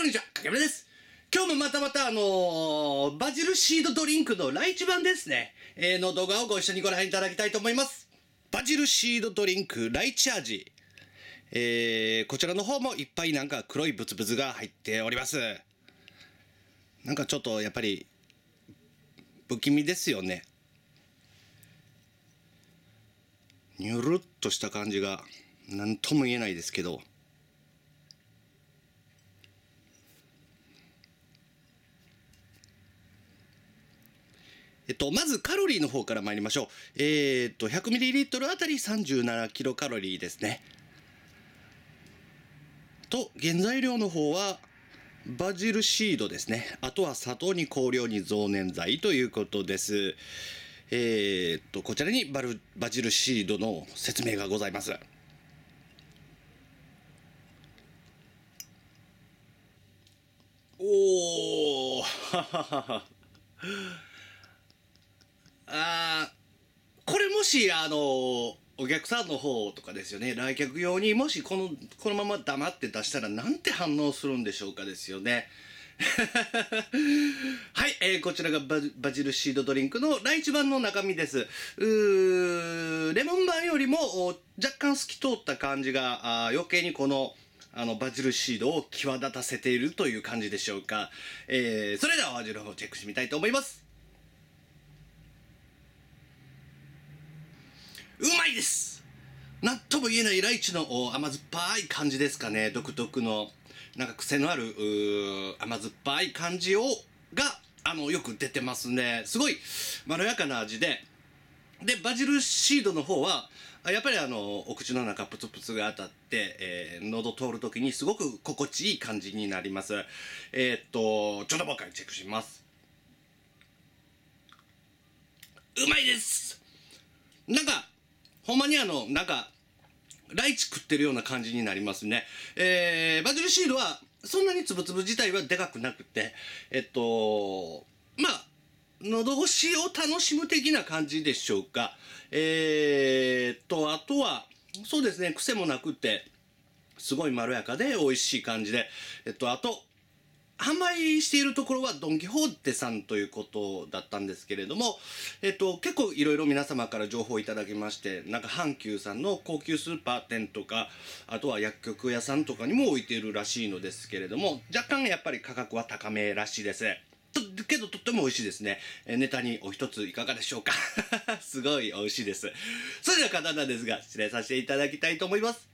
こんにちは、かけです。今日もまたまたあのー、バジルシードドリンクのライチ版ですね、えー、の動画をご一緒にご覧いただきたいと思います。バジルシードドリンクライチ味。えー、こちらの方もいっぱいなんか黒いブツブツが入っております。なんかちょっとやっぱり、不気味ですよね。にゅるっとした感じが、何とも言えないですけど。えっと、まずカロリーの方から参りましょう。えー、っと、100ml あたり 37kcal ですね。と、原材料の方は、バジルシードですね。あとは砂糖に香料に増粘剤ということです。えー、っと、こちらにバルバジルシードの説明がございます。おおはははは。もし、あの、お客さんの方とかですよね、来客用にもしこの、このまま黙って出したらなんて反応するんでしょうかですよね。はい、えー、こちらがババジルシードドリンクの来一番の中身です。うーレモン版よりも若干透き通った感じがあ余計にこのあのバジルシードを際立たせているという感じでしょうか。えー、それではバジルの方チェックしてみたいと思います。うまいですなとも言えないライチの甘酸っぱい感じですかね独特のなんか癖のある甘酸っぱい感じをがあのよく出てますねすごいまろやかな味ででバジルシードの方はやっぱりあのお口の中プツプツが当たって、えー、喉通るときにすごく心地いい感じになりますえー、っとちょっとばかりチェックしますうまいですなんかほんまにあの、なんか、ライチ食ってるような感じになりますね。えー、バジルシールは、そんなにつぶつぶ自体はでかくなくて、えっと、まあ、喉越しを楽しむ的な感じでしょうか。えー、っと、あとは、そうですね、癖もなくて、すごいまろやかで美味しい感じで、えっと、あと、販売しているところはドン・キホーテさんということだったんですけれども、えっと、結構いろいろ皆様から情報をいただきまして、なんか阪急さんの高級スーパー店とか、あとは薬局屋さんとかにも置いているらしいのですけれども、若干やっぱり価格は高めらしいです。と、けどとっても美味しいですね。えネタにお一ついかがでしょうか すごい美味しいです。それでは簡単なんですが、失礼させていただきたいと思います。